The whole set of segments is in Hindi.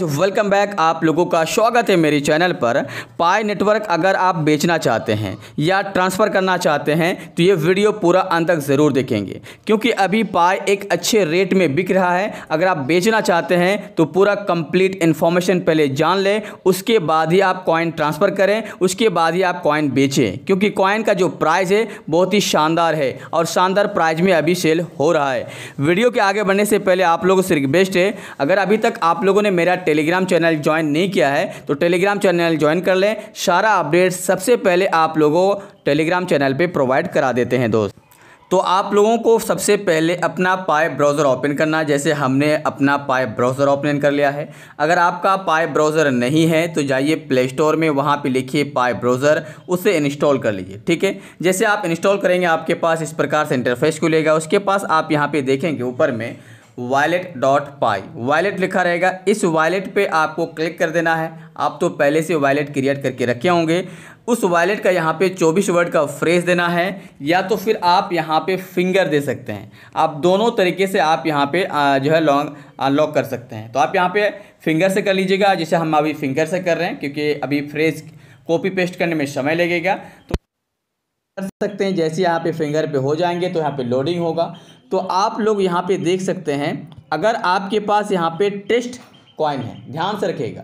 वेलकम बैक आप लोगों का स्वागत है मेरे चैनल पर पाई नेटवर्क अगर आप बेचना चाहते हैं या ट्रांसफ़र करना चाहते हैं तो ये वीडियो पूरा अंत तक ज़रूर देखेंगे क्योंकि अभी पाई एक अच्छे रेट में बिक रहा है अगर आप बेचना चाहते हैं तो पूरा कंप्लीट इन्फॉर्मेशन पहले जान लें उसके बाद ही आप कॉइन ट्रांसफ़र करें उसके बाद ही आप कॉइन बेचें क्योंकि कॉइन का जो प्राइज़ है बहुत ही शानदार है और शानदार प्राइज़ में अभी सेल हो रहा है वीडियो के आगे बढ़ने से पहले आप लोगों से रिक्वेस्ट है अगर अभी तक आप लोगों ने मेरा तक टेलीग्राम चैनल ज्वाइन नहीं किया है तो टेलीग्राम चैनल ज्वाइन कर लें सारा अपडेट सबसे पहले आप लोगों टेलीग्राम चैनल पर प्रोवाइड करा देते हैं दोस्त तो आप लोगों को सबसे पहले अपना पाए ब्राउज़र ओपन करना जैसे हमने अपना पाए ब्राउज़र ओपन कर लिया है अगर आपका पाए ब्राउज़र नहीं है तो जाइए प्ले स्टोर में वहाँ पे लिखिए पाए ब्राउज़र उसे इंस्टॉल कर लीजिए ठीक है जैसे आप इंस्टॉल करेंगे आपके पास इस प्रकार से इंटरफेस खुलेगा उसके पास आप यहाँ पर देखेंगे ऊपर में वॉलेट डॉट पाई वॉलेट लिखा रहेगा इस वॉलेट पे आपको क्लिक कर देना है आप तो पहले से वॉलेट क्रिएट करके रखे होंगे उस वॉलेट का यहाँ पे 24 वर्ड का फ्रेज देना है या तो फिर आप यहाँ पे फिंगर दे सकते हैं आप दोनों तरीके से आप यहाँ पे जो है लॉन्ग अनलॉक कर सकते हैं तो आप यहाँ पे फिंगर से कर लीजिएगा जैसे हम अभी फिंगर से कर रहे हैं क्योंकि अभी फ्रेज कॉपी पेस्ट करने में समय लगेगा तो कर सकते हैं जैसे यहाँ पे फिंगर पे हो जाएंगे तो यहाँ पे लोडिंग होगा तो आप लोग यहाँ पे देख सकते हैं अगर आपके पास यहाँ पे टेस्ट कॉइन है ध्यान से रखिएगा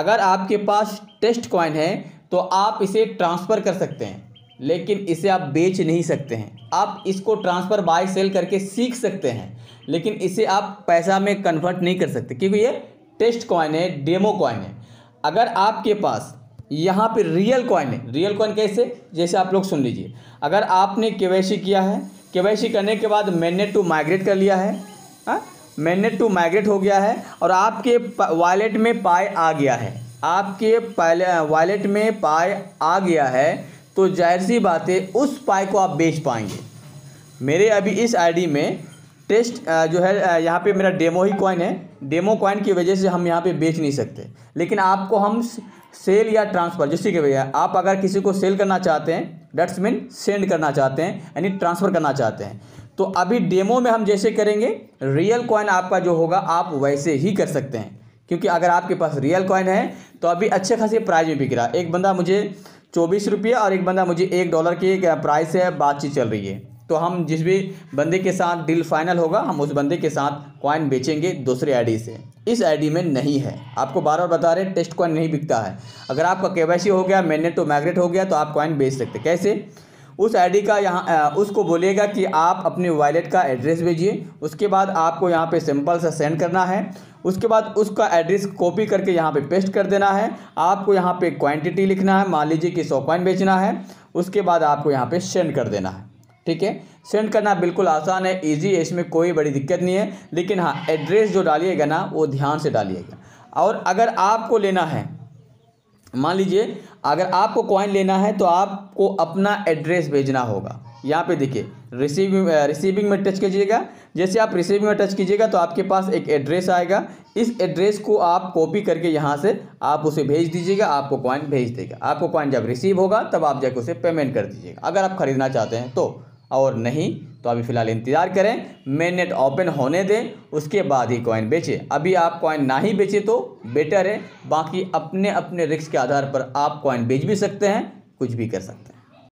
अगर आपके पास टेस्ट कॉइन है तो आप इसे ट्रांसफ़र कर सकते हैं लेकिन इसे आप बेच नहीं सकते हैं आप इसको ट्रांसफ़र बाय सेल करके सीख सकते हैं लेकिन इसे आप पैसा में कन्वर्ट नहीं कर सकते क्योंकि ये टेस्ट कॉइन है डेमो कॉइन है अगर आपके पास यहाँ पे रियल कॉइन है रियल कॉइन कैसे जैसे आप लोग सुन लीजिए अगर आपने के किया है के करने के बाद मैंने टू माइग्रेट कर लिया है हाँ? मैंने टू माइग्रेट हो गया है और आपके वॉलेट में पाए आ गया है आपके वॉलेट में पाए आ गया है तो जाहिर सी बात है उस पाए को आप बेच पाएंगे मेरे अभी इस आईडी में टेस्ट जो है यहाँ पे मेरा डेमो ही कॉइन है डेमो कॉइन की वजह से हम यहाँ पे बेच नहीं सकते लेकिन आपको हम सेल या ट्रांसफ़र जिससे कि भैया आप अगर किसी को सेल करना चाहते हैं डेट्स मीन सेंड करना चाहते हैं यानी ट्रांसफ़र करना चाहते हैं तो अभी डेमो में हम जैसे करेंगे रियल कॉइन आपका जो होगा आप वैसे ही कर सकते हैं क्योंकि अगर आपके पास रियल कॉइन है तो अभी अच्छे खासे प्राइस में बिक रहा है एक बंदा मुझे चौबीस रुपये और एक बंदा मुझे एक डॉलर के प्राइस से बातचीत चल रही है तो हम जिस भी बंदे के साथ डील फाइनल होगा हम उस बंदे के साथ कॉइन बेचेंगे दूसरे आईडी से इस आईडी में नहीं है आपको बार बार बता रहे टेस्ट कॉइन नहीं बिकता है अगर आपका के हो गया मैंने तो माइग्रेट हो गया तो आप कॉइन बेच सकते कैसे उस आईडी का यहाँ उसको बोलिएगा कि आप अपने वॉलेट का एड्रेस भेजिए उसके बाद आपको यहाँ पे सिंपल सा सेंड करना है उसके बाद उसका एड्रेस कॉपी करके यहाँ पे पेस्ट कर देना है आपको यहाँ पे क्वांटिटी लिखना है मान लीजिए कि सौ कॉइन बेचना है उसके बाद आपको यहाँ पे सेंड कर देना है ठीक है सेंड करना बिल्कुल आसान है ईजी है इसमें कोई बड़ी दिक्कत नहीं है लेकिन हाँ एड्रेस जो डालिएगा ना वो ध्यान से डालिएगा और अगर आपको लेना है मान लीजिए अगर आपको कॉइन लेना है तो आपको अपना एड्रेस भेजना होगा यहाँ पे देखिए रिसीविंग रिसीविंग में टच कीजिएगा जैसे आप रिसीविंग में टच कीजिएगा तो आपके पास एक एड्रेस आएगा इस एड्रेस को आप कॉपी करके यहाँ से आप उसे भेज दीजिएगा आपको कॉइन भेज देगा आपको कॉइन जब रिसीव होगा तब आप जाकर उसे पेमेंट कर दीजिएगा अगर आप ख़रीदना चाहते हैं तो और नहीं तो अभी फ़िलहाल इंतज़ार करें मेन नेट ओपन होने दें उसके बाद ही कॉइन बेचें अभी आप कॉइन ना ही बेचें तो बेटर है बाकी अपने अपने रिक्स के आधार पर आप कॉइन बेच भी सकते हैं कुछ भी कर सकते हैं